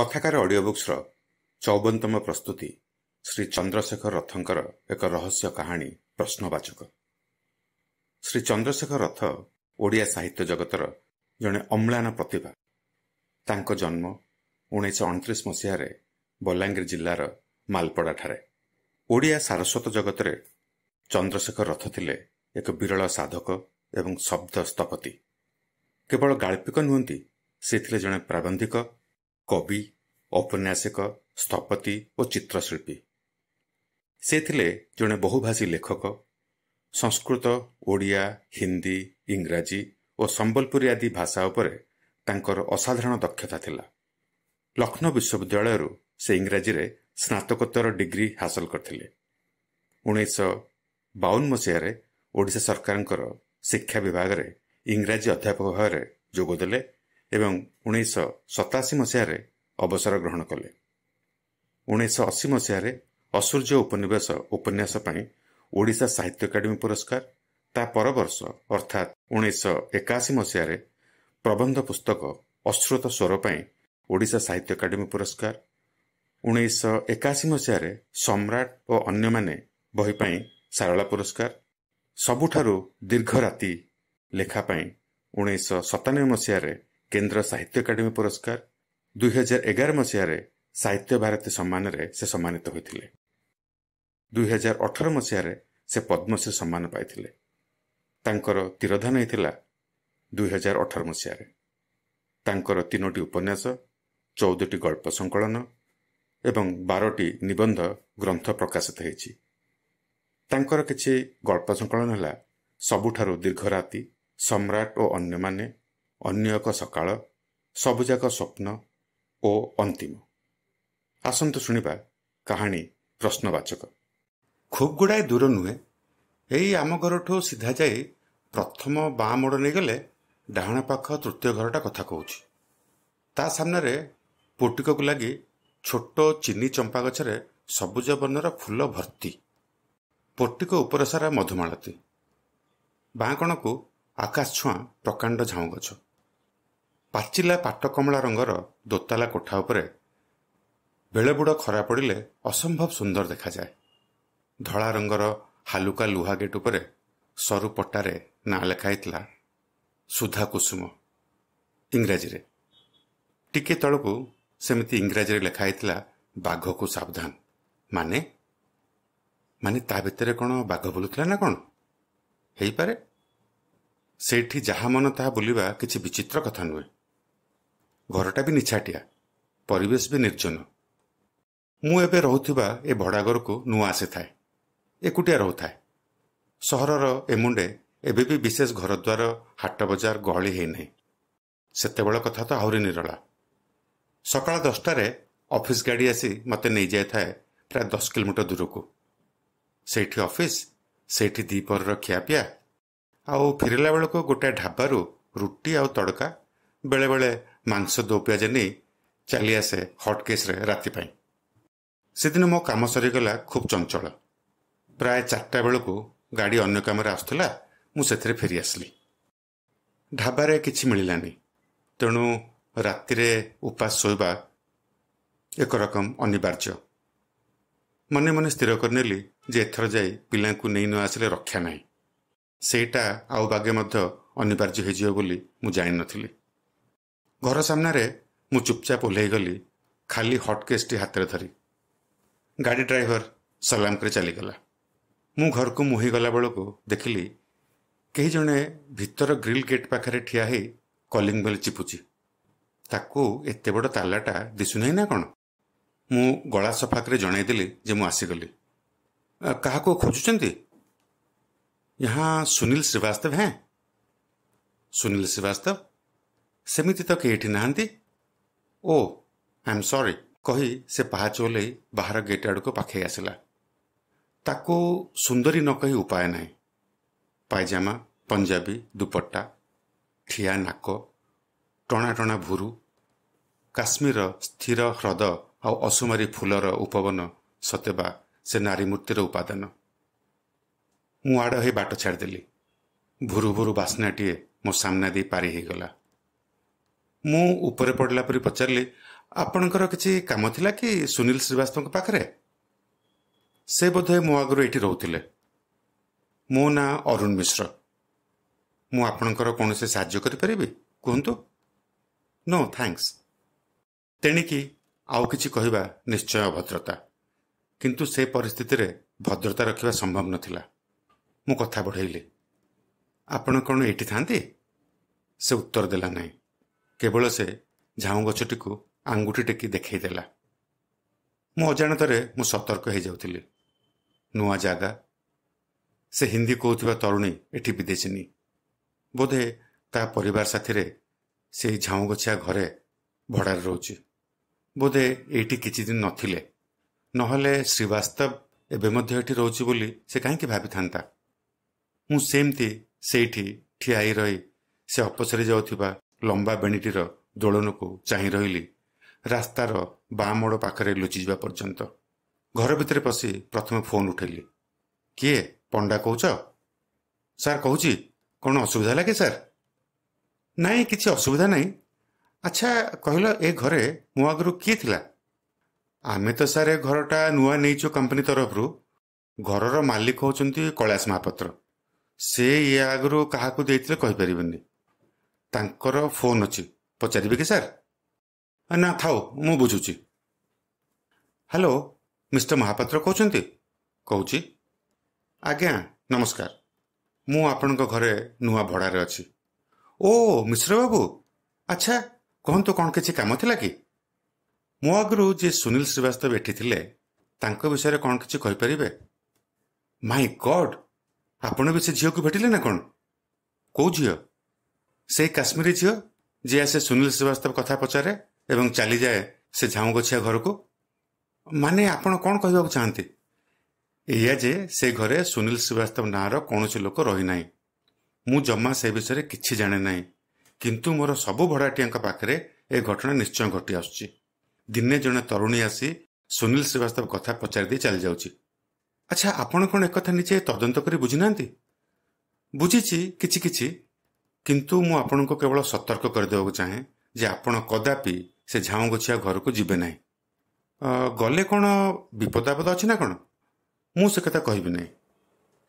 କଥାକାର ଅଡିଓ ବୁକ୍ସର ଚଉବନତମ ପ୍ରସ୍ତୁତି ଶ୍ରୀ ଚନ୍ଦ୍ରଶେଖର ରଥଙ୍କର ଏକ ରହସ୍ୟ କାହାଣୀ ପ୍ରଶ୍ନବାଚକ ଶ୍ରୀ ଚନ୍ଦ୍ରଶେଖର ରଥ ଓଡ଼ିଆ ସାହିତ୍ୟ ଜଗତର ଜଣେ ଅମ୍ଳାନ ପ୍ରତିଭା ତାଙ୍କ ଜନ୍ମ ଉଣେଇଶହ ଅଣତିରିଶ ମସିହାରେ ବଲାଙ୍ଗୀର ଜିଲ୍ଲାର ମାଲପଡ଼ାଠାରେ ଓଡ଼ିଆ ସାରସ୍ୱତ ଜଗତରେ ଚନ୍ଦ୍ରଶେଖର ରଥ ଥିଲେ ଏକ ବିରଳ ସାଧକ ଏବଂ ଶବ୍ଦ ସ୍ଥପତି କେବଳ ଗାଳ୍ପିକ ନୁହନ୍ତି ସେ ଥିଲେ ଜଣେ ପ୍ରାବନ୍ଧିକ କବି ଔପନ୍ୟାସିକ ସ୍ଥପତି ଓ ଚିତ୍ରଶିଳ୍ପୀ ସେ ଥିଲେ ଜଣେ ବହୁଭାଷୀ ଲେଖକ ସଂସ୍କୃତ ଓଡ଼ିଆ ହିନ୍ଦୀ ଇଂରାଜୀ ଓ ସମ୍ବଲପୁରୀ ଆଦି ଭାଷା ଉପରେ ତାଙ୍କର ଅସାଧାରଣ ଦକ୍ଷତା ଥିଲା ଲକ୍ଷ୍ନୌ ବିଶ୍ୱବିଦ୍ୟାଳୟରୁ ସେ ଇଂରାଜୀରେ ସ୍ନାତକୋତ୍ତର ଡିଗ୍ରୀ ହାସଲ କରିଥିଲେ ଉଣେଇଶହ ବାଉନ ମସିହାରେ ଓଡ଼ିଶା ସରକାରଙ୍କର ଶିକ୍ଷା ବିଭାଗରେ ଇଂରାଜୀ ଅଧ୍ୟାପକ ଭାବରେ ଯୋଗଦେଲେ ଏବଂ ଉଣେଇଶହ ସତାଅଶୀ ମସିହାରେ ଅବସର ଗ୍ରହଣ କଲେ ଉଣେଇଶହ ଅଶୀ ମସିହାରେ ଅସୂର୍ଯ୍ୟ ଉପନିବେଶ ଉପନ୍ୟାସ ପାଇଁ ଓଡ଼ିଶା ସାହିତ୍ୟ ଏକାଡେମୀ ପୁରସ୍କାର ତା ପରବର୍ଷ ଅର୍ଥାତ୍ ଉଣେଇଶହ ଏକାଅଶୀ ମସିହାରେ ପ୍ରବନ୍ଧ ପୁସ୍ତକ ଅଶ୍ରୁତ ସ୍ୱର ପାଇଁ ଓଡ଼ିଶା ସାହିତ୍ୟ ଏକାଡେମୀ ପୁରସ୍କାର ଉଣେଇଶହ ଏକାଅଶୀ ମସିହାରେ ସମ୍ରାଟ ଓ ଅନ୍ୟମାନେ ବହି ପାଇଁ ସାରଳା ପୁରସ୍କାର ସବୁଠାରୁ ଦୀର୍ଘ ରାତି ଲେଖା ପାଇଁ ଉଣେଇଶହ ସତାନବେ ମସିହାରେ କେନ୍ଦ୍ର ସାହିତ୍ୟ ଏକାଡେମୀ ପୁରସ୍କାର ଦୁଇହଜାର ଏଗାର ମସିହାରେ ସାହିତ୍ୟ ଭାରତୀ ସମ୍ମାନରେ ସେ ସମ୍ମାନିତ ହୋଇଥିଲେ ଦୁଇହଜାର ଅଠର ମସିହାରେ ସେ ପଦ୍ମଶ୍ରୀ ସମ୍ମାନ ପାଇଥିଲେ ତାଙ୍କର ତିରୋଧାନ ହୋଇଥିଲା ଦୁଇହଜାର ଅଠର ମସିହାରେ ତାଙ୍କର ତିନୋଟି ଉପନ୍ୟାସ ଚଉଦଟି ଗଳ୍ପ ସଂକଳନ ଏବଂ ବାରଟି ନିବନ୍ଧ ଗ୍ରନ୍ଥ ପ୍ରକାଶିତ ହୋଇଛି ତାଙ୍କର କିଛି ଗଳ୍ପ ସଂକଳନ ହେଲା ସବୁଠାରୁ ଦୀର୍ଘ ରାତି ସମ୍ରାଟ ଓ ଅନ୍ୟମାନେ ଅନ୍ୟ ଏକ ସକାଳ ସବୁଯାକ ସ୍ୱପ୍ନ ଓ ଅନ୍ତିମ ଆସନ୍ତୁ ଶୁଣିବା କାହାଣୀ ପ୍ରଶ୍ନବାଚକ ଖୁବ୍ ଗୁଡ଼ାଏ ଦୂର ନୁହେଁ ଏଇ ଆମ ଘରଠୁ ସିଧା ଯାଇ ପ୍ରଥମ ବାଁ ମୋଡ଼ ନେଇଗଲେ ଡାହାଣ ପାଖ ତୃତୀୟ ଘରଟା କଥା କହୁଛି ତା ସାମ୍ନାରେ ପୋଟିକକୁ ଲାଗି ଛୋଟ ଚିନି ଚମ୍ପା ଗଛରେ ସବୁଜ ବର୍ଣ୍ଣର ଫୁଲ ଭର୍ତ୍ତି ପୋଟିକ ଉପର ସାରା ମଧୁମାଳତୀ ବାଁକଣକୁ ଆକାଶ ଛୁଆଁ ପ୍ରକାଣ୍ଡ ଝାଉଁ ଗଛ ପାଚିଲା ପାଟ କମଳା ରଙ୍ଗର ଦୋତାଲା କୋଠା ଉପରେ ବେଳେବୁଡ଼ ଖରା ପଡ଼ିଲେ ଅସମ୍ଭବ ସୁନ୍ଦର ଦେଖାଯାଏ ଧଳା ରଙ୍ଗର ହାଲୁକା ଲୁହା ଗେଟ୍ ଉପରେ ସରୁ ପଟାରେ ନାଁ ଲେଖା ଲେଖାହୋଇଥିଲା ସୁଧା କୁସୁମ ଇଂରାଜୀରେ ଟିକେ ତଳକୁ ସେମିତି ଇଂରାଜୀରେ ଲେଖା ଲେଖାହୋଇଥିଲା ବାଘକୁ ସାବଧାନ ମାନେ ମାନେ ତା ଭିତରେ କ'ଣ ବାଘ ବୁଲୁଥିଲା ନା କ'ଣ ହେଇପାରେ ସେଇଠି ଯାହା ମନ ତାହା ବୁଲିବା କିଛି ବିଚିତ୍ର କଥା ନୁହେଁ ଘରଟା ବି ନିଛାଟିଆ ପରିବେଶ ବି ନିର୍ଜନ ମୁଁ ଏବେ ରହୁଥିବା ଏ ଭଡ଼ା ଘରକୁ ନୂଆ ଆସିଥାଏ ଏକୁଟିଆ ରହୁଥାଏ ସହରର ଏ ମୁଣ୍ଡେ ଏବେ ବି ବିଶେଷ ଘରଦ୍ୱାର ହାଟ ବଜାର ଗହଳି ହୋଇନାହିଁ ସେତେବେଳେ କଥା ତ ଆହୁରି ନିରଳା ସକାଳ ଦଶଟାରେ ଅଫିସ୍ ଗାଡ଼ି ଆସି ମୋତେ ନେଇଯାଇଥାଏ ପ୍ରାୟ ଦଶ କିଲୋମିଟର ଦୂରକୁ ସେଇଠି ଅଫିସ୍ ସେଇଠି ଦ୍ୱିପହରର ଖିଆପିଆ ଆଉ ଫେରିଲା ବେଳକୁ ଗୋଟାଏ ଢାବାରୁ ରୁଟି ଆଉ ତଡ଼କା ବେଳେବେଳେ ମାଂସ ଦୋପିଆଜେ ନେଇ ଚାଲି ଚାଲିଆସେ ହଟ୍କେସ୍ରେ ରାତି ପାଇଁ ସେଦିନ ମୋ କାମ ସରିଗଲା ଖୁବ୍ ଚଞ୍ଚଳ ପ୍ରାୟ ଚାରିଟା ବେଳକୁ ଗାଡ଼ି ଅନ୍ୟ କାମରେ ଆସୁଥିଲା ମୁଁ ସେଥିରେ ଫେରିଆସିଲି ଢାବାରେ କିଛି ମିଳିଲାନି ତେଣୁ ରାତିରେ ଉପାସ ଶୋଇବା ଏକ ରକମ ଅନିବାର୍ଯ୍ୟ ମନେ ମନେ ସ୍ଥିର କରିନେଲି ଯେ ଏଥର ଯାଇ ପିଲାଙ୍କୁ ନେଇ ନ ଆସିଲେ ରକ୍ଷା ନାହିଁ ସେଇଟା ଆଉ ବାଗେ ମଧ୍ୟ ଅନିବାର୍ଯ୍ୟ ହୋଇଯିବ ବୋଲି ମୁଁ ଜାଣିନଥିଲି ଘର ସାମ୍ନାରେ ମୁଁ ଚୁପଚାପ ଓହ୍ଲାଇଗଲି ଖାଲି ହଟକେସ୍ଟି ହାତରେ ଧରି ଗାଡ଼ି ଡ୍ରାଇଭର ସଲାମ କରି ଚାଲିଗଲା ମୁଁ ଘରକୁ ମୁହିଁଗଲା ବେଳକୁ ଦେଖିଲି କେହି ଜଣେ ଭିତର ଗ୍ରିଲ୍ ଗେଟ୍ ପାଖରେ ଠିଆ ହେଇ କଲିଂ ବେଲ୍ ଚିପୁଛି ତାକୁ ଏତେ ବଡ଼ ତାଲାଟା ଦିଶୁନାହିଁ ନା କ'ଣ ମୁଁ ଗଳା ସଫାକରେ ଜଣାଇଦେଲି ଯେ ମୁଁ ଆସିଗଲି କାହାକୁ ଖୋଜୁଛନ୍ତି यहाँ सुनील श्रीवास्तव हैं सुनील श्रीवास्तव ସେମିତି ତ କେହିଠି ନାହାନ୍ତି ଓ ଆଇ ଏମ୍ ସରି କହି ସେ ପାହାଚ ଓହ୍ଲାଇ ବାହାର ଗେଟ୍ ଆଡ଼କୁ ପାଖେଇ ଆସିଲା ତାକୁ ସୁନ୍ଦରୀ ନ କହି ଉପାୟ ନାହିଁ ପାଇଜାମା ପଞ୍ଜାବୀ ଦୁପଟା ଠିଆ ନାକ ଟଣା ଟଣା ଭୁରୁ କାଶ୍ମୀରର ସ୍ଥିର ହ୍ରଦ ଆଉ ଅସୁମାରୀ ଫୁଲର ଉପବନ ସତେବା ସେ ନାରୀ ମୂର୍ତ୍ତିର ଉପାଦାନ ମୁଁ ଆଡ଼ ହୋଇ ବାଟ ଛାଡ଼ିଦେଲି ଭୁରୁ ଭୁରୁ ବାସ୍ନାଟିଏ ମୋ ସାମ୍ନା ଦେଇ ପାରି ହୋଇଗଲା ମୁଁ ଉପରେ ପଡ଼ିଲା ପରେ ପଚାରିଲି ଆପଣଙ୍କର କିଛି କାମ ଥିଲା କି ସୁନୀଲ ଶ୍ରୀବାସ୍ତବଙ୍କ ପାଖରେ ସେ ବୋଧେ ମୋ ଆଗରୁ ଏଇଠି ରହୁଥିଲେ ମୋ ନାଁ ଅରୁଣ ମିଶ୍ର ମୁଁ ଆପଣଙ୍କର କୌଣସି ସାହାଯ୍ୟ କରିପାରିବି କୁହନ୍ତୁ ନୋ ଥ୍ୟାଙ୍କସ୍ ତେଣିକି ଆଉ କିଛି କହିବା ନିଶ୍ଚୟ ଅଭଦ୍ରତା କିନ୍ତୁ ସେ ପରିସ୍ଥିତିରେ ଭଦ୍ରତା ରଖିବା ସମ୍ଭବ ନଥିଲା ମୁଁ କଥା ବଢ଼େଇଲି ଆପଣ କ'ଣ ଏଇଠି ଥାନ୍ତି ସେ ଉତ୍ତର ଦେଲା ନାହିଁ କେବଳ ସେ ଝାଉଁ ଗଛଟିକୁ ଆଙ୍ଗୁଠି ଟେକି ଦେଖାଇଦେଲା ମୁଁ ଅଜାଣତରେ ମୁଁ ସତର୍କ ହୋଇଯାଉଥିଲି ନୂଆ ଜାଗା ସେ ହିନ୍ଦୀ କହୁଥିବା ତରୁଣୀ ଏଠି ବିଦେଶିନୀ ବୋଧେ ତା ପରିବାର ସାଥିରେ ସେଇ ଗଛିଆ ଘରେ ଭଡ଼ାରେ ରହୁଛି ବୋଧେ ଏଇଠି କିଛି ଦିନ ନଥିଲେ ନହେଲେ ଶ୍ରୀବାସ୍ତବ ଏବେ ମଧ୍ୟ ଏଠି ରହୁଛି ବୋଲି ସେ କାହିଁକି ଭାବିଥାନ୍ତା ମୁଁ ସେମିତି ସେଇଠି ଠିଆ ହୋଇ ରହି ସେ ଅପସରି ଯାଉଥିବା ଲମ୍ବା ବେଣୀଟିର ଦୋଳନକୁ ଚାହିଁ ରହିଲି ରାସ୍ତାର ମୋଡ଼ ପାଖରେ ଲୁଚିଯିବା ପର୍ଯ୍ୟନ୍ତ ଘର ଭିତରେ ପଶି ପ୍ରଥମେ ଫୋନ୍ ଉଠାଇଲି କିଏ ପଣ୍ଡା କହୁଛ ସାର୍ କହୁଛି କ'ଣ ଅସୁବିଧା ହେଲା କି ସାର୍ ନାଇଁ କିଛି ଅସୁବିଧା ନାହିଁ ଆଚ୍ଛା କହିଲ ଏ ଘରେ ମୋ ଆଗରୁ କିଏ ଥିଲା ଆମେ ତ ସାର୍ ଏ ଘରଟା ନୂଆ ନେଇଛୁ କମ୍ପାନୀ ତରଫରୁ ଘରର ମାଲିକ ହେଉଛନ୍ତି କୈଳାସ ମହାପାତ୍ର ସେ ଇଏ ଆଗରୁ କାହାକୁ ଦେଇଥିଲେ କହିପାରିବେନି ତାଙ୍କର ଫୋନ୍ ଅଛି ପଚାରିବେ କି ସାର୍ ନା ଥାଉ ମୁଁ ବୁଝୁଛି ହ୍ୟାଲୋ ମିଷ୍ଟର ମହାପାତ୍ର କହୁଛନ୍ତି କହୁଛି ଆଜ୍ଞା ନମସ୍କାର ମୁଁ ଆପଣଙ୍କ ଘରେ ନୂଆ ଭଡ଼ାରେ ଅଛି ଓ ମିଶ୍ର ବାବୁ ଆଚ୍ଛା କହନ୍ତୁ କ'ଣ କିଛି କାମ ଥିଲା କି ମୋ ଆଗରୁ ଯିଏ ସୁନୀଲ ଶ୍ରୀବାସ୍ତବ ଏଠି ଥିଲେ ତାଙ୍କ ବିଷୟରେ କ'ଣ କିଛି କହିପାରିବେ ମାଇ ଗଡ୍ ଆପଣ ବି ସେ ଝିଅକୁ ଭେଟିଲେ ନା କ'ଣ କେଉଁ ଝିଅ ସେହି କାଶ୍ମୀରୀ ଝିଅ ଯିଏ ଆସେ ସୁନୀଲ ଶ୍ରୀବାସ୍ତବ କଥା ପଚାରେ ଏବଂ ଚାଲିଯାଏ ସେ ଝାଉଁଗଛିଆ ଘରକୁ ମାନେ ଆପଣ କ'ଣ କହିବାକୁ ଚାହାନ୍ତି ଏଇଆ ଯେ ସେ ଘରେ ସୁନୀଲ ଶ୍ରୀବାସ୍ତବ ନାଁର କୌଣସି ଲୋକ ରହିନାହିଁ ମୁଁ ଜମା ସେ ବିଷୟରେ କିଛି ଜାଣେ ନାହିଁ କିନ୍ତୁ ମୋର ସବୁ ଭଡ଼ାଟିଆଙ୍କ ପାଖରେ ଏ ଘଟଣା ନିଶ୍ଚୟ ଘଟି ଆସୁଛି ଦିନେ ଜଣେ ତରୁଣୀ ଆସି ସୁନୀଲ ଶ୍ରୀବାସ୍ତବ କଥା ପଚାରି ଦେଇ ଚାଲିଯାଉଛି ଆଚ୍ଛା ଆପଣ କ'ଣ ଏକଥା ନିଜେ ତଦନ୍ତ କରି ବୁଝିନାହାନ୍ତି ବୁଝିଛି କିଛି କିଛି କିନ୍ତୁ ମୁଁ ଆପଣଙ୍କୁ କେବଳ ସତର୍କ କରିଦେବାକୁ ଚାହେଁ ଯେ ଆପଣ କଦାପି ସେ ଝାଉଁଗୁଛିଆ ଘରକୁ ଯିବେ ନାହିଁ ଗଲେ କ'ଣ ବିପଦାପଦ ଅଛି ନା କ'ଣ ମୁଁ ସେ କଥା କହିବି ନାହିଁ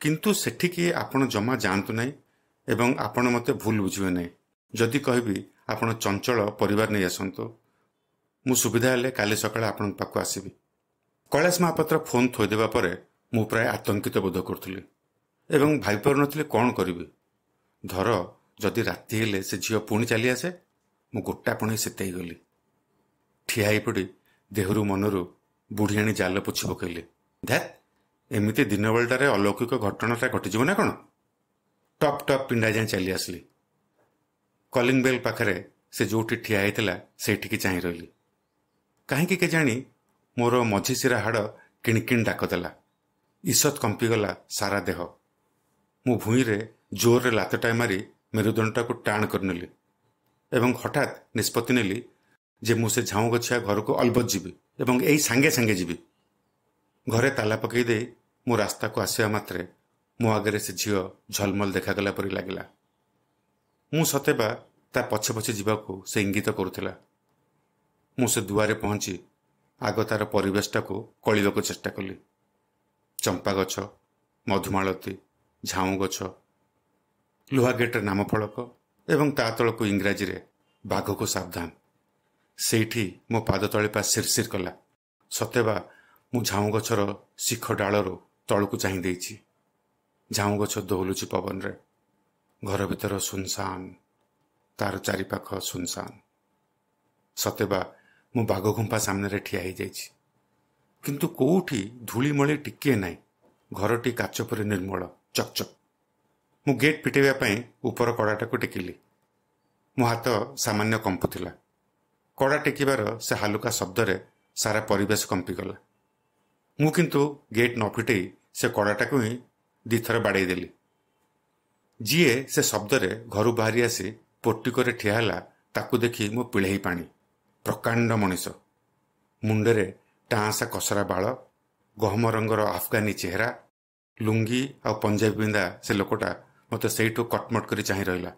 କିନ୍ତୁ ସେଠିକି ଆପଣ ଜମା ଯାଆନ୍ତୁ ନାହିଁ ଏବଂ ଆପଣ ମୋତେ ଭୁଲ ବୁଝିବେ ନାହିଁ ଯଦି କହିବି ଆପଣ ଚଞ୍ଚଳ ପରିବାର ନେଇ ଆସନ୍ତୁ ମୁଁ ସୁବିଧା ହେଲେ କାଲି ସକାଳେ ଆପଣଙ୍କ ପାଖକୁ ଆସିବି କୈଳାସ ମହାପାତ୍ର ଫୋନ୍ ଥୋଇଦେବା ପରେ ମୁଁ ପ୍ରାୟ ଆତଙ୍କିତ ବୋଧ କରୁଥିଲି ଏବଂ ଭାବିପାରୁନଥିଲି କ'ଣ କରିବି ଧର ଯଦି ରାତି ହେଲେ ସେ ଝିଅ ପୁଣି ଚାଲି ଆସେ ମୁଁ ଗୋଟା ପୁଣି ସେତେଇ ଗଲି ଠିଆ ହୋଇପଡ଼ି ଦେହରୁ ମନରୁ ଆଣି ଜାଲ ପୋଛି ପକାଇଲି ଧ୍ୟାତ୍ ଏମିତି ଦିନବେଳଟାରେ ଅଲୌକିକ ଘଟଣାଟା ଘଟିଯିବ ନା କ'ଣ ଟପ୍ ଟପ୍ ପିଣ୍ଡା ଯାଏଁ ଚାଲି ଆସିଲି କଲିଂ ବେଲ୍ ପାଖରେ ସେ ଯେଉଁଠି ଠିଆ ହୋଇଥିଲା ସେଇଠିକି ଚାହିଁ ରହିଲି କାହିଁକି କେ ଜାଣି ମୋର ମଝିଶିରା ହାଡ଼ କିଣି ଡାକ ଦେଲା ଈଶତ୍ କମ୍ପିଗଲା ସାରା ଦେହ ମୁଁ ଭୂଇଁରେ ଜୋରରେ ଲାତଟାଏ ମାରି ମେରୁଦଣ୍ଡଟାକୁ ଟାଣ କରିନେଲି ଏବଂ ହଠାତ୍ ନିଷ୍ପତ୍ତି ନେଲି ଯେ ମୁଁ ସେ ଝାଉଁ ଗଛିଆ ଘରକୁ ଅଲବତ୍ ଯିବି ଏବଂ ଏଇ ସାଙ୍ଗେ ସାଙ୍ଗେ ଯିବି ଘରେ ତାଲା ପକାଇ ଦେଇ ମୁଁ ରାସ୍ତାକୁ ଆସିବା ମାତ୍ରେ ମୋ ଆଗରେ ସେ ଝିଅ ଝଲମଲ ଦେଖାଗଲା ପରି ଲାଗିଲା ମୁଁ ସତେ ବା ତା ପଛେ ପଛେ ଯିବାକୁ ସେ ଇଙ୍ଗିତ କରୁଥିଲା ମୁଁ ସେ ଦୁଆରେ ପହଞ୍ଚି ଆଗ ତାର ପରିବେଶଟାକୁ କଳିବାକୁ ଚେଷ୍ଟା କଲି ଚମ୍ପା ଗଛ ମଧୁମାଳତୀ ଝାଉଁ ଗଛ ଲୁହା ଲୁହାଗେଟ୍ରେ ନାମଫଳକ ଏବଂ ତା ତଳକୁ ଇଂରାଜୀରେ ବାଘକୁ ସାବଧାନ ସେଇଠି ମୋ ପାଦ ତଳିପା ଶିରଶିର କଲା ସତେବା ମୁଁ ଝାଉଁ ଗଛର ଶିଖ ଡାଳରୁ ତଳକୁ ଚାହିଁ ଦେଇଛି ଝାଉଁ ଗଛ ଦୌଲୁଛି ପବନରେ ଘର ଭିତର ଶୂନସାନ ତାର ଚାରିପାଖ ଶୂନସାନ ସତେବା ମୁଁ ବାଘଘୁମ୍ପା ସାମ୍ନାରେ ଠିଆ ହୋଇଯାଇଛି କିନ୍ତୁ କେଉଁଠି ଧୂଳିମଳି ଟିକିଏ ନାହିଁ ଘରଟି କାଚ ପରେ ନିର୍ମଳ ଚକ୍ ମୁଁ ଗେଟ୍ ପିଟାଇବା ପାଇଁ ଉପର କଡ଼ାଟାକୁ ଟେକିଲି ମୋ ହାତ ସାମାନ୍ୟ କମ୍ପୁଥିଲା କଡ଼ା ଟେକିବାର ସେ ହାଲୁକା ଶବ୍ଦରେ ସାରା ପରିବେଶ କମ୍ପିଗଲା ମୁଁ କିନ୍ତୁ ଗେଟ୍ ନ ଫିଟେଇ ସେ କଡ଼ାଟାକୁ ହିଁ ଦୁଇଥର ବାଡ଼େଇ ଦେଲି ଯିଏ ସେ ଶବ୍ଦରେ ଘରୁ ବାହାରି ଆସି ପୋଟିକରେ ଠିଆ ହେଲା ତାକୁ ଦେଖି ମୁଁ ପିଳେଇ ପାଣି ପ୍ରକାଣ୍ଡ ମଣିଷ ମୁଣ୍ଡରେ ଟାଁସା କସରା ବାଳ ଗହମ ରଙ୍ଗର ଆଫଗାନୀ ଚେହେରା ଲୁଙ୍ଗି ଆଉ ପଞ୍ଜାବୀ ପିନ୍ଧା ସେ ଲୋକଟା ମୋତେ ସେଇଠୁ କଟମଟ କରି ଚାହିଁ ରହିଲା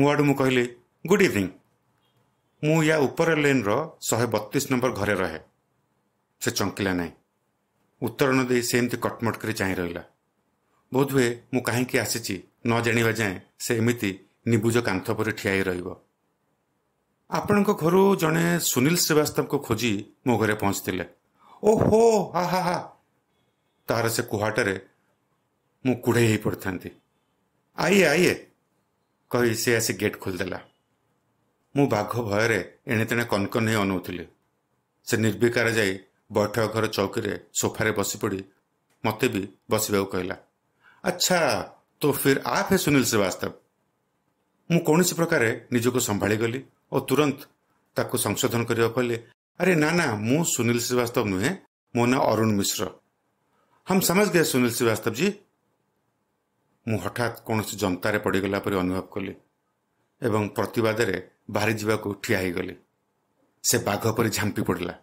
ମୁଁ ଆଡ଼ୁ ମୁଁ କହିଲି ଗୁଡ୍ ଇଭିନିଂ ମୁଁ ୟା ଉପର ଲେନ୍ର ଶହେ ବତିଶ ନମ୍ବର ଘରେ ରହେ ସେ ଚଙ୍କିଲା ନାହିଁ ଉତ୍ତର ନ ଦେଇ ସେ ଏମିତି କଟମଟ କରି ଚାହିଁ ରହିଲା ବୋଧହୁଏ ମୁଁ କାହିଁକି ଆସିଛି ନ ଜାଣିବା ଯାଏଁ ସେ ଏମିତି ନିବୁଜ କାନ୍ଥ ପରି ଠିଆ ହୋଇ ରହିବ ଆପଣଙ୍କ ଘରୁ ଜଣେ ସୁନୀଲ ଶ୍ରୀବାସ୍ତବଙ୍କୁ ଖୋଜି ମୋ ଘରେ ପହଞ୍ଚିଥିଲେ ଓହୋ ହା ହା ହା ତାହାର ସେ କୁହାଟରେ ମୁଁ କୁଢ଼େଇ ହୋଇପଡ଼ିଥାନ୍ତି ଆଇଏ ଆଇଏ କହି ସେ ଆସି ଗେଟ୍ ଖୋଲିଦେଲା ମୁଁ ବାଘ ଭୟରେ ଏଣେ ତେଣେ କନକନ ହେଇ ଅନଉଥିଲି ସେ ନିର୍ବିକାର ଯାଇ ବୈଠକ ଘର ଚୌକିରେ ସୋଫାରେ ବସିପଡ଼ି ମୋତେ ବି ବସିବାକୁ କହିଲା ଆଚ୍ଛା ତୋ ଫିର୍ ଆପ୍ ହେ ସୁନୀଲ ଶ୍ରୀବାସ୍ତବ ମୁଁ କୌଣସି ପ୍ରକାରେ ନିଜକୁ ସମ୍ଭାଳିଗଲି ଓ ତୁରନ୍ତ ତାକୁ ସଂଶୋଧନ କରିବାକୁ କହିଲି ଆରେ ନା ନା ମୁଁ ସୁନୀଲ ଶ୍ରୀବାସ୍ତବ ନୁହେଁ ମୋ ନାଁ ଅରୁଣ ମିଶ୍ର ହମ୍ ସମଜ ଗେ ସୁନୀଲ ଶ୍ରୀବାସ୍ତବ ଜୀ ମୁଁ ହଠାତ୍ କୌଣସି ଯନ୍ତାରେ ପଡ଼ିଗଲା ପରି ଅନୁଭବ କଲି ଏବଂ ପ୍ରତିବାଦରେ ବାହାରିଯିବାକୁ ଠିଆ ହୋଇଗଲି ସେ ବାଘ ପରି ଝାମ୍ପି ପଡ଼ିଲା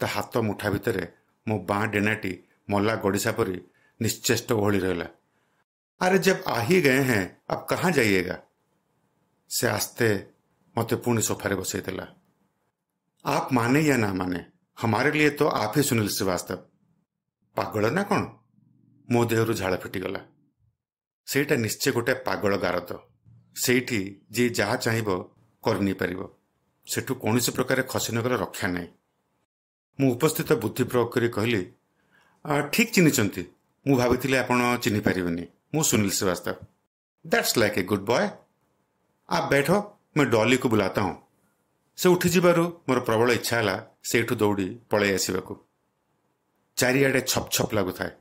ତା ହାତ ମୁଠା ଭିତରେ ମୋ ବାଁ ଡେଣାଟି ମଲା ଗଡ଼ିଶା ପରି ନିଶ୍ଚେଷ୍ଟ ଓହଳି ରହିଲା ଆରେ ଯେ ଆହି ଗଏ ହେଁ ଆପ କାହା ଯାଇଏଗା ସେ ଆସ୍ତେ ମୋତେ ପୁଣି ସୋଫାରେ ଦେଲା ଆପ୍ ମାନେ ୟା ନା ମାନେ ହମାରେ ଲିଏ ତ ଆପ୍ ହିଁ ସୁନିଲ ଶ୍ରୀବାସ୍ତବ ପାଗଳ ନା କ'ଣ ମୋ ଦେହରୁ ଝାଳ ଫିଟିଗଲା ସେଇଟା ନିଶ୍ଚୟ ଗୋଟେ ପାଗଳ ଗାରଦ ସେଇଠି ଯିଏ ଯାହା ଚାହିଁବ କରି ନେଇପାରିବ ସେଠୁ କୌଣସି ପ୍ରକାର ଖସି ନଗର ରକ୍ଷା ନାହିଁ ମୁଁ ଉପସ୍ଥିତ ବୁଦ୍ଧି ପ୍ରୟୋଗ କରି କହିଲି ଠିକ୍ ଚିହ୍ନିଛନ୍ତି ମୁଁ ଭାବିଥିଲି ଆପଣ ଚିହ୍ନିପାରିବେନି ମୁଁ Sunil Srivastava that's like a good boy ଆ ବେଠ ମୁଁ ଡଲିକୁ ବୁଲାତା ହଁ ସେ ଉଠିଯିବାରୁ ମୋର ପ୍ରବଳ ଇଚ୍ଛା ହେଲା ସେଇଠୁ ଦୌଡ଼ି ପଳାଇ ଆସିବାକୁ ଚାରିଆଡ଼େ ଛପ୍ ଛପ୍ ଲାଗୁଥାଏ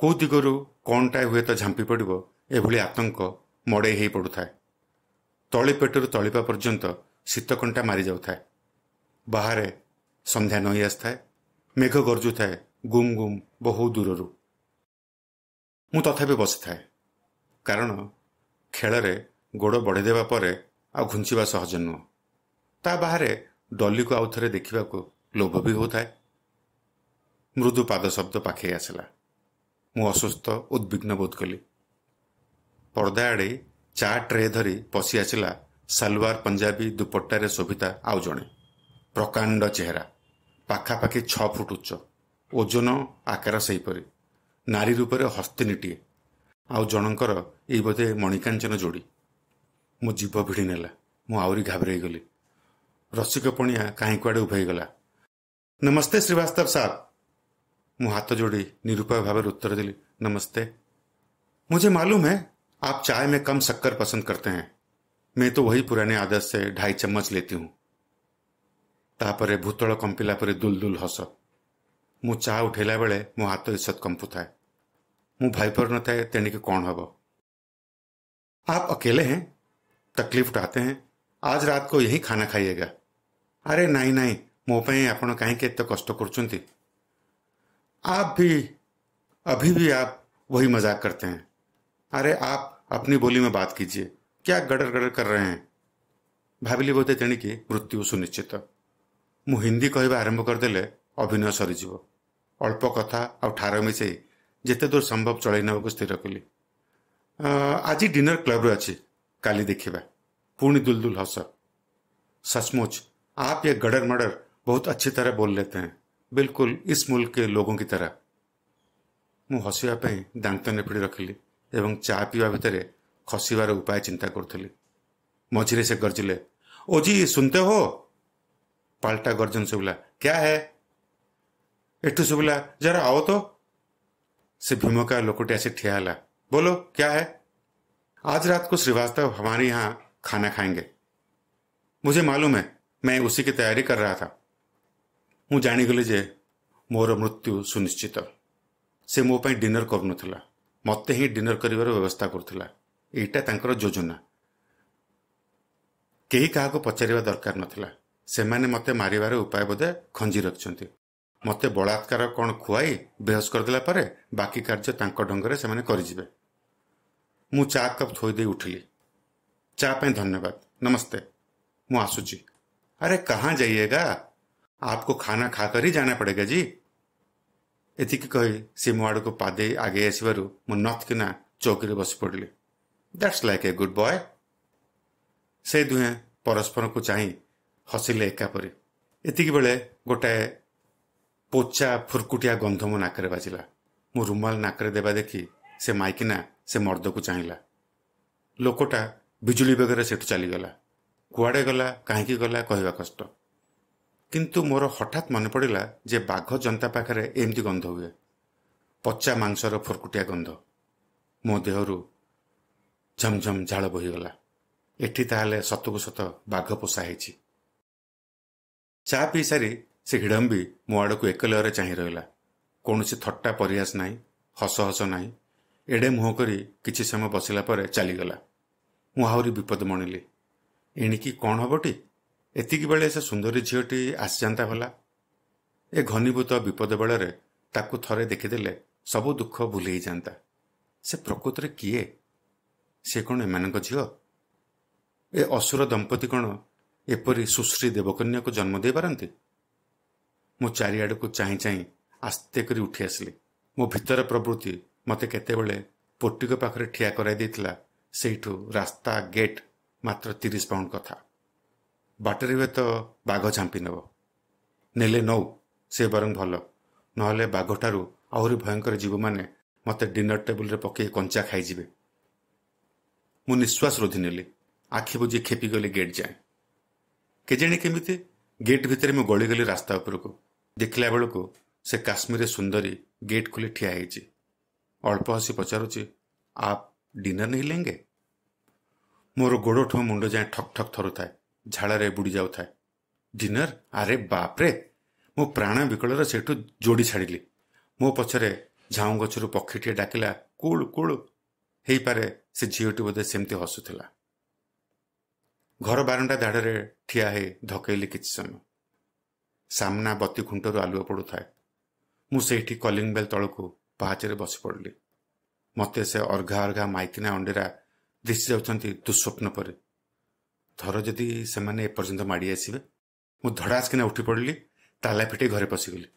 କେଉଁ ଦିଗରୁ କ'ଣଟାଏ ହୁଏତ ଝାମ୍ପି ପଡ଼ିବ ଏଭଳି ଆତଙ୍କ ମଡ଼େଇ ହୋଇ ପଡ଼ୁଥାଏ ତଳି ପେଟରୁ ତଳିବା ପର୍ଯ୍ୟନ୍ତ ଶୀତକଣ୍ଟା ମାରିଯାଉଥାଏ ବାହାରେ ସନ୍ଧ୍ୟା ନଈ ଆସିଥାଏ ମେଘ ଗର୍ଜୁଥାଏ ଗୁମ୍ ଗୁମ୍ ବହୁ ଦୂରରୁ ମୁଁ ତଥାପି ବସିଥାଏ କାରଣ ଖେଳରେ ଗୋଡ଼ ବଢ଼େଇଦେବା ପରେ ଆଉ ଘୁଞ୍ଚିବା ସହଜ ନୁହଁ ତା ବାହାରେ ଡଲିକୁ ଆଉ ଥରେ ଦେଖିବାକୁ ଲୋଭ ବି ହେଉଥାଏ ମୃଦୁ ପାଦ ଶବ୍ଦ ପାଖେଇ ଆସିଲା ମୁଁ ଅସୁସ୍ଥ ଉଦ୍ବିଗ୍ନ ବୋଧ କଲି ପର୍ଦ୍ଦା ଆଡ଼େ ଚା ଟ୍ରେ ଧରି ପଶି ଆସିଲା ସାଲୱାର ପଞ୍ଜାବୀ ଦୁପଟାରେ ଶୋଭିତା ଆଉ ଜଣେ ପ୍ରକାଣ୍ଡ ଚେହେରା ପାଖାପାଖି ଛଅ ଫୁଟ ଉଚ୍ଚ ଓଜନ ଆକାର ସେହିପରି ନାରୀ ରୂପରେ ହସ୍ତିନିଟିଏ ଆଉ ଜଣଙ୍କର ଏଇ ବୋଧେ ମଣିକାଞ୍ଚନ ଯୋଡ଼ି ମୋ ଜୀବ ଭିଡ଼ି ନେଲା ମୁଁ ଆହୁରି ଘାବରେଇଗଲି ରସିକ ପଣିଆ କାହିଁ କୁଆଡ଼େ ଉଭେଇଗଲା ନମସ୍ତେ ଶ୍ରୀବାସ୍ତବ ସାର୍ मु हाथ तो जोड़ी निरूपाय भाव उत्तर दिली नमस्ते मुझे मालूम है आप चाय में कम शक्कर पसंद करते हैं मैं तो वही पुराने आदत से ढाई चम्मच लेती हूं ତାପରେ ଭୂତଳ କମ୍ପିଲା ପରି ଦୁଲଦୁଲ ହସ ମୁଁ ଚା' ଉଠେଇଲା ବେଳେ ମୋ ହାତ ଇସତ କମ୍ପୁଥାଏ ମୁଁ ଭାଇପାରୁନଥାଏ ତେଣିକି कौन ହେବ आप अकेले हैं तकलीफ उठाते हैं आज रात को यही खाना खाइएगा अरे नहीं नहीं मोपे ପାଇଁ कष्ट କାହିଁକି आप भी अभी भी आप वही मजाक करते हैं अरे आप अपनी बोली में बात कीजिए क्या गडर गडर कर रहे हैं भाविली बोते तेणी की मृत्यु सुनिश्चित मु हिंदी कह आरंभ करदे अभिनय सरीज अल्प कथा आठार मिसे जिते दूर संभव चल स्थिर कली आज डिनर क्लब अच्छी काली देखा पुणी दुलदुल हस सचमुच आप ये गडर मडर बहुत अच्छी तरह बोल लेते हैं बिल्कुल इस मुल्क के लोगों की तरह मुसवापी दात ने रखिली एवं चा पीवा भितर खसवार उपाय चिंता करी मझेरे से गर्जिले ओ जी सुनते हो पाल्टा गर्जन शुभला क्या है एठू शुभला जरा आओ तो से भीमका लोकटे आसी ठिया बोलो क्या है आज रात को श्रीवास्तव हमारे यहाँ खाना खाएंगे मुझे मालूम है मैं उसी की तैयारी कर रहा था ମୁଁ ଜାଣିଗଲି ଯେ ମୋର ମୃତ୍ୟୁ ସୁନିଶ୍ଚିତ ସେ ମୋ ପାଇଁ ଡିନର କରୁନଥିଲା ମୋତେ ହିଁ ଡିନର କରିବାର ବ୍ୟବସ୍ଥା କରୁଥିଲା ଏଇଟା ତାଙ୍କର ଯୋଜନା କେହି କାହାକୁ ପଚାରିବା ଦରକାର ନଥିଲା ସେମାନେ ମୋତେ ମାରିବାର ଉପାୟ ବୋଧେ ଖଞ୍ଜି ରଖିଛନ୍ତି ମୋତେ ବଳାତ୍କାର କ'ଣ ଖୁଆଇ ବେହସ କରିଦେଲା ପରେ ବାକି କାର୍ଯ୍ୟ ତାଙ୍କ ଢଙ୍ଗରେ ସେମାନେ କରିଯିବେ ମୁଁ ଚା କପ୍ ଥୋଇ ଦେଇ ଉଠିଲି ଚା ପାଇଁ ଧନ୍ୟବାଦ ନମସ୍ତେ ମୁଁ ଆସୁଛି ଆରେ କାହା ଯାଇଏଗା आपको खाना खाकर ही जाना पड़ेगा जी एतिकि कहि म पाद आगेस मथकना चौकि बसि that's like a good boy को परस्परको चाहिँ हसि एकापरि एतिक गोटाए पोचा फुरकुटिया गन्ध मो नाक बाजिला म रुमाल से मर्द मर्दको चाहिला लोकटा विजुली बेगर सो चाहिँ कुडे गला काहीँक गला कहिबा कष्ट କିନ୍ତୁ ମୋର ହଠାତ୍ ମନେ ପଡ଼ିଲା ଯେ ବାଘ ଜନ୍ତା ପାଖରେ ଏମିତି ଗନ୍ଧ ହୁଏ ପଚା ମାଂସର ଫୁର୍କୁଟିଆ ଗନ୍ଧ ମୋ ଦେହରୁ ଝମଝମ୍ ଝାଳ ବୋହିଗଲା ଏଠି ତାହେଲେ ସତକୁ ସତ ବାଘ ପୋଷା ହେଇଛି ଚା ପିଇ ସାରି ସେ ହିଡ଼ମ୍ବି ମୋ ଆଡ଼କୁ ଏକଲୟରେ ଚାହିଁ ରହିଲା କୌଣସି ଥଟ୍ଟା ପରିହାସ ନାହିଁ ହସ ହସ ନାହିଁ ଏଡ଼େ ମୁହଁ କରି କିଛି ସମୟ ବସିଲା ପରେ ଚାଲିଗଲା ମୁଁ ଆହୁରି ବିପଦ ମଣିଲି ଏଣିକି କ'ଣ ହେବଟି ଏତିକିବେଳେ ସେ ସୁନ୍ଦରୀ ଝିଅଟି ଆସିଯାନ୍ତା ଭଲା ଏ ଘନୀଭୂତ ବିପଦ ବେଳରେ ତାକୁ ଥରେ ଦେଖିଦେଲେ ସବୁ ଦୁଃଖ ଭୁଲି ଭୁଲେଇଯାଆନ୍ତା ସେ ପ୍ରକୃତରେ କିଏ ସେ କ'ଣ ଏମାନଙ୍କ ଝିଅ ଏ ଅସୁର ଦମ୍ପତି କ'ଣ ଏପରି ସୁଶ୍ରୀ ଦେବକନ୍ୟାକୁ ଜନ୍ମ ଦେଇପାରନ୍ତି ମୁଁ ଚାରିଆଡ଼କୁ ଚାହିଁ ଚାହିଁ ଆସ୍ତେ କରି ଉଠି ଆସିଲି ମୋ ଭିତର ପ୍ରବୃତ୍ତି ମୋତେ କେତେବେଳେ ପୋଟିକ ପାଖରେ ଠିଆ କରାଇ ଦେଇଥିଲା ସେଇଠୁ ରାସ୍ତା ଗେଟ୍ ମାତ୍ର ତିରିଶ ପାଉଣ୍ଡ କଥା ବାଟରେ ହୁଏତ ବାଘ ଝାମ୍ପି ନେବ ନେଲେ ନଉ ସେ ବରଂ ଭଲ ନହେଲେ ବାଘଠାରୁ ଆହୁରି ଭୟଙ୍କର ଜୀବମାନେ ମୋତେ ଡିନର ଟେବୁଲରେ ପକାଇ କଞ୍ଚା ଖାଇଯିବେ ମୁଁ ନିଶ୍ୱାସ ରୋଧି ନେଲି ଆଖି ବୁଝି ଖେପିଗଲି ଗେଟ୍ ଯାଏ କେଜାଣି କେମିତି ଗେଟ୍ ଭିତରେ ମୁଁ ଗଳିଗଲି ରାସ୍ତା ଉପରକୁ ଦେଖିଲା ବେଳକୁ ସେ କାଶ୍ମୀରରେ ସୁନ୍ଦରୀ ଗେଟ୍ ଖୋଲି ଠିଆ ହୋଇଛି ଅଳ୍ପ ହସି ପଚାରୁଛି ଆପ୍ ଡିନର ନେଇ ଲେଙ୍ଗେ ମୋର ଗୋଡ଼ଠୁ ମୁଣ୍ଡ ଯାଏଁ ଠକ୍ ଠକ୍ ଥରୁଥାଏ ଝାଳରେ ବୁଡ଼ି ଯାଉଥାଏ ଡିନର ଆରେ ବାପରେ ମୁଁ ପ୍ରାଣ ବିକଳର ସେଠୁ ଯୋଡ଼ି ଛାଡ଼ିଲି ମୋ ପଛରେ ଝାଉଁ ଗଛରୁ ପକ୍ଷୀଟିଏ ଡାକିଲା କୁଳୁ କୁଳୁ ହେଇପାରେ ସେ ଝିଅଟି ବୋଧେ ସେମିତି ହସୁଥିଲା ଘର ବାରଣ୍ଡା ଧାଡ଼ରେ ଠିଆ ହେଇ ଧକେଇଲି କିଛି ସମୟ ସାମ୍ନା ବତୀ ଖୁଣ୍ଟରୁ ଆଲୁଅ ପଡ଼ୁଥାଏ ମୁଁ ସେଇଠି କଲିଂ ବେଲ୍ ତଳକୁ ପାହାଚରେ ବସି ପଡ଼ିଲି ମୋତେ ସେ ଅର୍ଘା ଅର୍ଘା ମାଇକିନା ଅଣ୍ଡେରା ଦିଶି ଯାଉଛନ୍ତି ଦୁଃସ୍ୱପ୍ନ ପରେ ଥର ଯଦି ସେମାନେ ଏପର୍ଯ୍ୟନ୍ତ ମାଡ଼ି ଆସିବେ ମୁଁ ଧଡ଼ାସ୍କିନା ଉଠି ପଡ଼ିଲି ତାଲା ଫିଟେଇ ଘରେ ପଶିଗଲି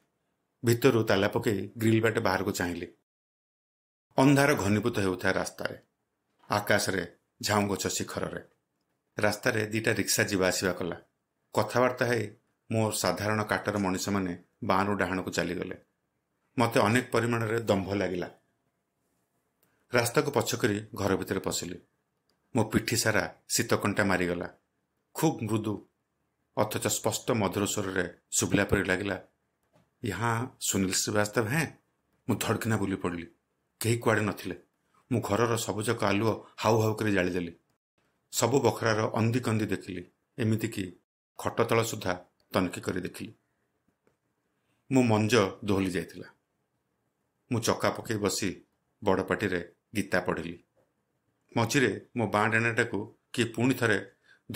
ଭିତରୁ ତାଲା ପକାଇ ଗ୍ରିଲ୍ ବାଟେ ବାହାରକୁ ଚାହିଁଲି ଅନ୍ଧାର ଘନୀଭୂତ ହେଉଥାଏ ରାସ୍ତାରେ ଆକାଶରେ ଝାଉଁ ଗଛ ଶିଖରରେ ରାସ୍ତାରେ ଦୁଇଟା ରିକ୍ସା ଯିବା ଆସିବା କଲା କଥାବାର୍ତ୍ତା ହେଇ ମୋ ସାଧାରଣ କାଟର ମଣିଷମାନେ ବାଁରୁ ଡାହାଣକୁ ଚାଲିଗଲେ ମୋତେ ଅନେକ ପରିମାଣରେ ଦମ୍ଭ ଲାଗିଲା ରାସ୍ତାକୁ ପଛ କରି ଘର ଭିତରେ ପଶିଲି ମୋ ପିଠି ସାରା ଶୀତକଣ୍ଟା ମାରିଗଲା ଖୁବ୍ ମୃଦୁ ଅଥଚ ସ୍ପଷ୍ଟ ମଧୁର ସ୍ୱରରେ ଶୁଭିଲା ପରି ଲାଗିଲା ଏହା ସୁନୀଲ ଶ୍ରୀବାସ୍ତବ ହେଁ ମୁଁ ଧଡ଼କିନା ବୁଲି ପଡ଼ିଲି କେହି କୁଆଡ଼େ ନଥିଲେ ମୁଁ ଘରର ସବୁଯାକ ଆଲୁଅ ହାଉ ହାଉ କରି ଜାଳିଦେଲି ସବୁ ବଖରାର ଅନ୍ଦି କନ୍ଦି ଦେଖିଲି ଏମିତିକି ଖଟ ତଳ ସୁଦ୍ଧା ତନଖି କରି ଦେଖିଲି ମୋ ମଞ୍ଜ ଦୋହଲି ଯାଇଥିଲା ମୁଁ ଚକା ପକାଇ ବସି ବଡ଼ ପାଟିରେ ଗୀତା ପଢ଼ିଲି ମଝିରେ ମୋ ବାଁ ଡେଣାଟାକୁ କିଏ ପୁଣି ଥରେ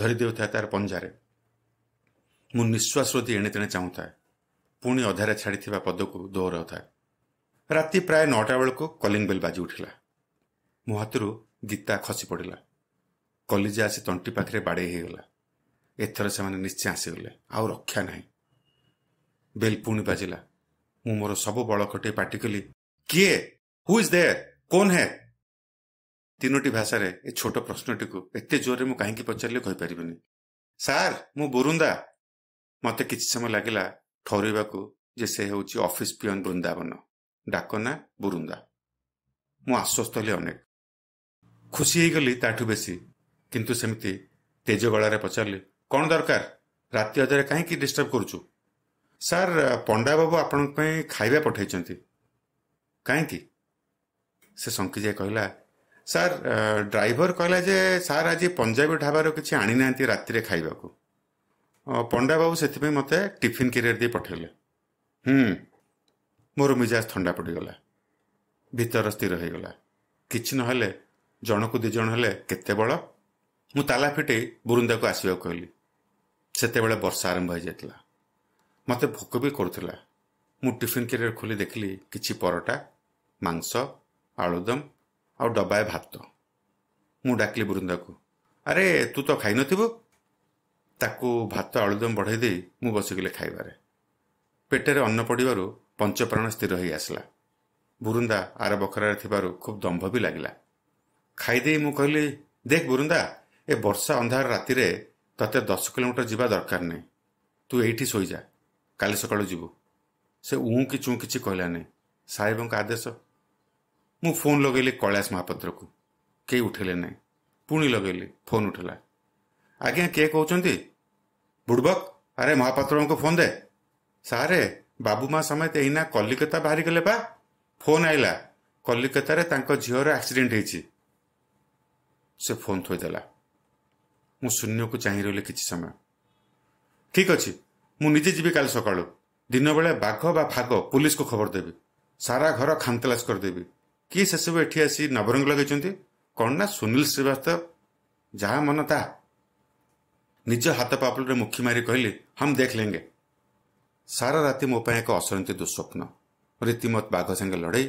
ଧରି ଦେଉଥାଏ ତାର ପଞ୍ଜାରେ ମୁଁ ନିଶ୍ୱାସ ରୋଧି ଏଣେତେଣେ ଚାହୁଁଥାଏ ପୁଣି ଅଧାରେ ଛାଡ଼ିଥିବା ପଦକୁ ଦୌରାଉଥାଏ ରାତି ପ୍ରାୟ ନଅଟା ବେଳକୁ କଲିଂ ବେଲ୍ ବାଜି ଉଠିଲା ମୋ ହାତରୁ ଗୀତା ଖସି ପଡ଼ିଲା କଲିଜା ଆସି ତଣ୍ଟି ପାଖରେ ବାଡ଼େଇ ହୋଇଗଲା ଏଥର ସେମାନେ ନିଶ୍ଚୟ ଆସିଗଲେ ଆଉ ରକ୍ଷା ନାହିଁ ବେଲ୍ ପୁଣି ବାଜିଲା ମୁଁ ମୋର ସବୁ ବଳ ଖଟେଇ ପାଟି କଲି କିଏ ହୁଇଜ୍ ଇଜ୍ କୋନ୍ ହେ ତିନୋଟି ଭାଷାରେ ଏ ଛୋଟ ପ୍ରଶ୍ନଟିକୁ ଏତେ ଜୋରରେ ମୁଁ କାହିଁକି ପଚାରିଲି କହିପାରିବିନି ସାର୍ ମୁଁ ବୃନ୍ଦା ମୋତେ କିଛି ସମୟ ଲାଗିଲା ଠରିବାକୁ ଯେ ସେ ହେଉଛି ଅଫିସ୍ ପିଅନ୍ ବୃନ୍ଦାବନ ଡାକ ନା ବୃନ୍ଦା ମୁଁ ଆଶ୍ୱସ୍ତ ହେଲି ଅନେକ ଖୁସି ହେଇଗଲି ତାଠୁ ବେଶି କିନ୍ତୁ ସେମିତି ତେଜ ଗଳାରେ ପଚାରିଲି କ'ଣ ଦରକାର ରାତି ଅଧାରେ କାହିଁକି ଡିଷ୍ଟର୍ବ କରୁଛୁ ସାର୍ ପଣ୍ଡା ବାବୁ ଆପଣଙ୍କ ପାଇଁ ଖାଇବା ପଠାଇଛନ୍ତି କାହିଁକି ସେ ଶଙ୍କିଯାଏ କହିଲା ସାର୍ ଡ୍ରାଇଭର କହିଲା ଯେ ସାର୍ ଆଜି ପଞ୍ଜାବୀ ଢାବାରୁ କିଛି ଆଣିନାହାନ୍ତି ରାତିରେ ଖାଇବାକୁ ପଣ୍ଡା ବାବୁ ସେଥିପାଇଁ ମୋତେ ଟିଫିନ୍ କ୍ୟାରିୟର ଦେଇ ପଠାଇଲେ ହୁଁ ମୋର ମିଜାଜ ଥଣ୍ଡା ପଡ଼ିଗଲା ଭିତର ସ୍ଥିର ହୋଇଗଲା କିଛି ନହେଲେ ଜଣକୁ ଦୁଇ ଜଣ ହେଲେ କେତେ ବଳ ମୁଁ ତାଲା ଫିଟେଇ ବୁରୁନ୍ଦାକୁ ଆସିବାକୁ କହିଲି ସେତେବେଳେ ବର୍ଷା ଆରମ୍ଭ ହୋଇଯାଇଥିଲା ମୋତେ ଭୋକ ବି କରୁଥିଲା ମୁଁ ଟିଫିନ୍ କ୍ୟାରିୟର ଖୋଲି ଦେଖିଲି କିଛି ପରଟା ମାଂସ ଆଳୁଦମ ଆଉ ଡବାଏ ଭାତ ମୁଁ ଡାକିଲି ବୃନ୍ଦାକୁ ଆରେ ତୁ ତ ଖାଇନଥିବୁ ତାକୁ ଭାତ ଆଳୁଦମ୍ ବଢ଼େଇ ଦେଇ ମୁଁ ବସିଗଲି ଖାଇବାରେ ପେଟରେ ଅନ୍ନ ପଡ଼ିବାରୁ ପଞ୍ଚପ୍ରାଣ ସ୍ଥିର ହୋଇ ଆସିଲା ବୁରୁନ୍ଦା ଆର ବଖରାରେ ଥିବାରୁ ଖୁବ୍ ଦମ୍ଭ ବି ଲାଗିଲା ଖାଇଦେଇ ମୁଁ କହିଲି ଦେଖ ବୁରୁନ୍ଦା ଏ ବର୍ଷା ଅନ୍ଧାର ରାତିରେ ତତେ ଦଶ କିଲୋମିଟର ଯିବା ଦରକାର ନାହିଁ ତୁ ଏଇଠି ଶୋଇଯା କାଲି ସକାଳୁ ଯିବୁ ସେ ଉଁ କି ଚୁଁ କିଛି କହିଲା ନାହିଁ ସାହେବଙ୍କ ଆଦେଶ ମୁଁ ଫୋନ୍ ଲଗେଇଲି କୈଳାସ ମହାପାତ୍ରକୁ କେହି ଉଠେଇଲେ ନାହିଁ ପୁଣି ଲଗେଇଲି ଫୋନ୍ ଉଠିଲା ଆଜ୍ଞା କିଏ କହୁଛନ୍ତି ବୁଡ଼ବକ୍ ଆରେ ମହାପାତ୍ରଙ୍କୁ ଫୋନ୍ ଦେ ସାରେ ବାବୁମା ସମେତ ଏଇନା କଲିକତା ବାହାରିଗଲେ ବା ଫୋନ୍ ଆଇଲା କଲିକତାରେ ତାଙ୍କ ଝିଅର ଆକ୍ସିଡେଣ୍ଟ ହେଇଛି ସେ ଫୋନ୍ ଥୋଇଦେଲା ମୁଁ ଶୂନ୍ୟକୁ ଚାହିଁ ରହିଲି କିଛି ସମୟ ଠିକ୍ ଅଛି ମୁଁ ନିଜେ ଯିବି କାଲି ସକାଳୁ ଦିନବେଳେ ବାଘ ବା ଫାଗ ପୋଲିସକୁ ଖବର ଦେବି ସାରା ଘର ଖାନ୍ତଲାସ କରିଦେବି କିଏ ସେସବୁ ଏଠି ଆସି ନବରଙ୍ଗ ଲଗାଇଛନ୍ତି କ'ଣ ନା ସୁନୀଲ ଶ୍ରୀବାସ୍ତବ ଯାହା ମନ ତାହା ନିଜ ହାତ ପାପଲରେ ମୁଖି ମାରି କହିଲି ହମ୍ ଦେଖ ଲେଙ୍ଗେ ସାରା ରାତି ମୋ ପାଇଁ ଏକ ଅଶାନ୍ତି ଦୁଃସ୍ୱପ୍ନ ରୀତିମତ ବାଘ ସାଙ୍ଗେ ଲଢ଼େଇ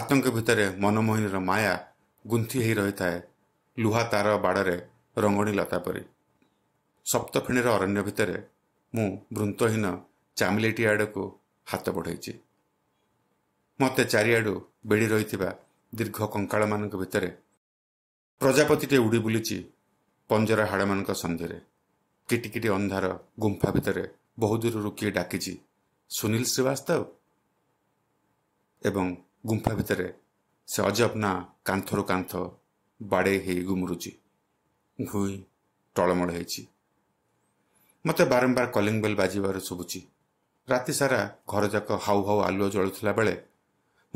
ଆତଙ୍କ ଭିତରେ ମନମୋହିନୀର ମାୟା ଗୁନ୍ଥି ହୋଇ ରହିଥାଏ ଲୁହା ତାର ବାଡ଼ରେ ରଙ୍ଗଣୀ ଲତା ପରି ସପ୍ତଫିଣୀର ଅରଣ୍ୟ ଭିତରେ ମୁଁ ବୃନ୍ତହୀନ ଚାମିଲିଟି ଆଡ଼କୁ ହାତ ବଢ଼ାଇଛି ମୋତେ ଚାରିଆଡ଼ୁ ବେଡ଼ି ରହିଥିବା ଦୀର୍ଘ କଙ୍କାଳମାନଙ୍କ ଭିତରେ ପ୍ରଜାପତିଟିଏ ଉଡ଼ି ବୁଲିଛି ପଞ୍ଜରା ହାଡ଼ମାନଙ୍କ ସନ୍ଧ୍ୟାରେ କିଟିକିଟି ଅନ୍ଧାର ଗୁମ୍ଫା ଭିତରେ ବହୁ ଦୂରରୁ କିଏ ଡାକିଛି ସୁନୀଲ ଶ୍ରୀବାସ୍ତବ ଏବଂ ଗୁମ୍ଫା ଭିତରେ ସେ ଅଜବ ନା କାନ୍ଥରୁ କାନ୍ଥ ବାଡ଼େଇ ହେଇ ଘୁମୁରୁଛି ଘୁଇଁ ଟଳମଳ ହେଇଛି ମୋତେ ବାରମ୍ବାର କଲିଙ୍ଗ ବେଲ୍ ବାଜିବାରୁ ଶୁଭୁଛି ରାତି ସାରା ଘରଯାକ ହାଉ ହାଉ ଆଲୁଅ ଜଳୁଥିଲା ବେଳେ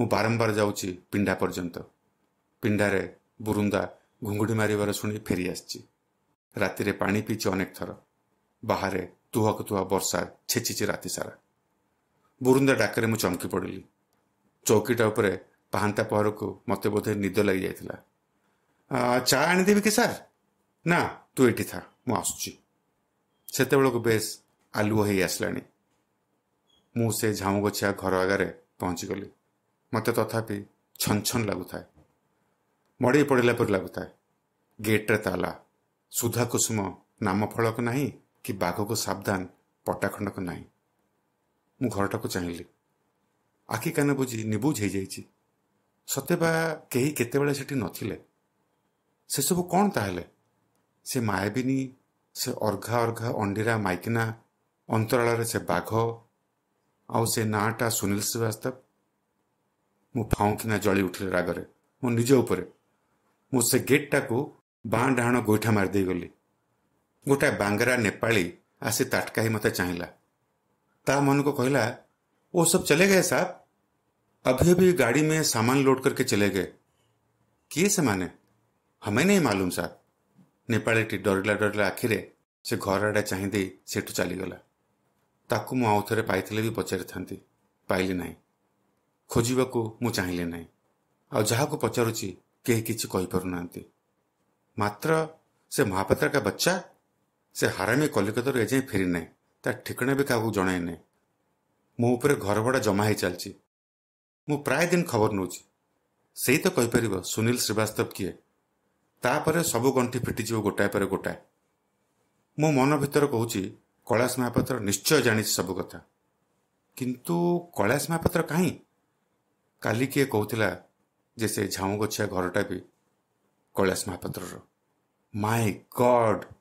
ମୁଁ ବାରମ୍ବାର ଯାଉଛି ପିଣ୍ଡା ପର୍ଯ୍ୟନ୍ତ ପିଣ୍ଡାରେ ବୁରୁନ୍ଦା ଘୁଙ୍ଗୁଡ଼ି ମାରିବାର ଶୁଣି ଫେରିଆସିଛି ରାତିରେ ପାଣି ପିଇଛି ଅନେକ ଥର ବାହାରେ ତୁହକୁ ତୁହା ବର୍ଷା ଛେଚିଛି ରାତି ସାରା ବୁରୁନ୍ଦା ଡାକରେ ମୁଁ ଚମକି ପଡ଼ିଲି ଚୌକିଟା ଉପରେ ପାହାନ୍ତା ପହରକୁ ମୋତେ ବୋଧେ ନିଦ ଲାଗିଯାଇଥିଲା ଚା ଆଣିଦେବି କି ସାର୍ ନା ତୁ ଏଠି ଥା ମୁଁ ଆସୁଛି ସେତେବେଳକୁ ବେଶ ଆଲୁଅ ହେଇ ଆସିଲାଣି ମୁଁ ସେ ଝାଉଁ ଗଛିଆ ଘର ଆଗରେ ପହଞ୍ଚିଗଲି ମୋତେ ତଥାପି ଛନ୍ଛନ୍ ଲାଗୁଥାଏ ମଡ଼େଇ ପଡ଼ିଲା ପରି ଲାଗୁଥାଏ ଗେଟ୍ରେ ତାଲା ସୁଧା କୁସୁମ ନାମ ଫଳକ ନାହିଁ କି ବାଘକୁ ସାବଧାନ ପଟାଖଣ୍ଡକ ନାହିଁ ମୁଁ ଘରଟାକୁ ଚାହିଁଲି ଆଖି କାନ ବୁଝି ନିବୁଜ ହୋଇଯାଇଛି ସତେ ବା କେହି କେତେବେଳେ ସେଠି ନଥିଲେ ସେସବୁ କ'ଣ ତାହେଲେ ସେ ମାୟାବିନୀ ସେ ଅର୍ଘା ଅର୍ଘା ଅଣ୍ଡିରା ମାଇକିନା ଅନ୍ତରାଳରେ ସେ ବାଘ ଆଉ ସେ ନାଁଟା ସୁନୀଲ ଶ୍ରୀବାସ୍ତବ ମୁଁ ଫାଉଁକିନା ଜଳି ଉଠିଲି ରାଗରେ ମୋ ନିଜ ଉପରେ ମୁଁ ସେ ଗେଟ୍ଟାକୁ ବାଁ ଡାହାଣ ଗୋଇଠା ମାରିଦେଇ ଗଲି ଗୋଟାଏ ବାଙ୍ଗରା ନେପାଳୀ ଆସି ତାଟକାହି ମୋତେ ଚାହିଁଲା ତା ମନକୁ କହିଲା वो सब चले गए साहब अभी अभी गाड़ी में सामान लोड करके चले गए किए सामान है हमें नहीं मालूम साहब ନେପାଳୀଟି ଡରିଲା ଡରିଲା ଆଖିରେ ସେ ଘର ଆଡ଼େ ଚାହିଁ ଦେଇ ସେଠୁ ଚାଲିଗଲା ତାକୁ ମୁଁ ଆଉ ଥରେ ପାଇଥିଲେ ବି ପଚାରିଥାନ୍ତି ପାଇଲି ନାହିଁ ଖୋଜିବାକୁ ମୁଁ ଚାହିଁଲେ ନାହିଁ ଆଉ ଯାହାକୁ ପଚାରୁଛି କେହି କିଛି କହିପାରୁନାହାନ୍ତି ମାତ୍ର ସେ ମହାପାତ୍ର କା ବଚ୍ଚା ସେ ହାରାମି କଲିକତାରୁ ଏଯାଏଁ ଫେରିନାହିଁ ତା ଠିକଣା ବି କାହାକୁ ଜଣାଇ ନାହିଁ ମୋ ଉପରେ ଘର ଭଡ଼ା ଜମା ହେଇ ଚାଲିଛି ମୁଁ ପ୍ରାୟ ଦିନ ଖବର ନେଉଛି ସେଇ ତ କହିପାରିବ ସୁନୀଲ ଶ୍ରୀବାସ୍ତବ କିଏ ତାପରେ ସବୁ ଗଣ୍ଠି ଫିଟିଯିବ ଗୋଟାଏ ପରେ ଗୋଟାଏ ମୋ ମନ ଭିତରେ କହୁଛି କୈଳାସ ମହାପାତ୍ର ନିଶ୍ଚୟ ଜାଣିଛି ସବୁ କଥା କିନ୍ତୁ କୈଳାସ ମହାପାତ୍ର କାହିଁ କାଲି କିଏ କହୁଥିଲା ଯେ ସେ ଝାଉଁଗଛିଆ ଘରଟା ବି କୈଳାସ ମହାପାତ୍ରର ମାଇ ଗଡ଼୍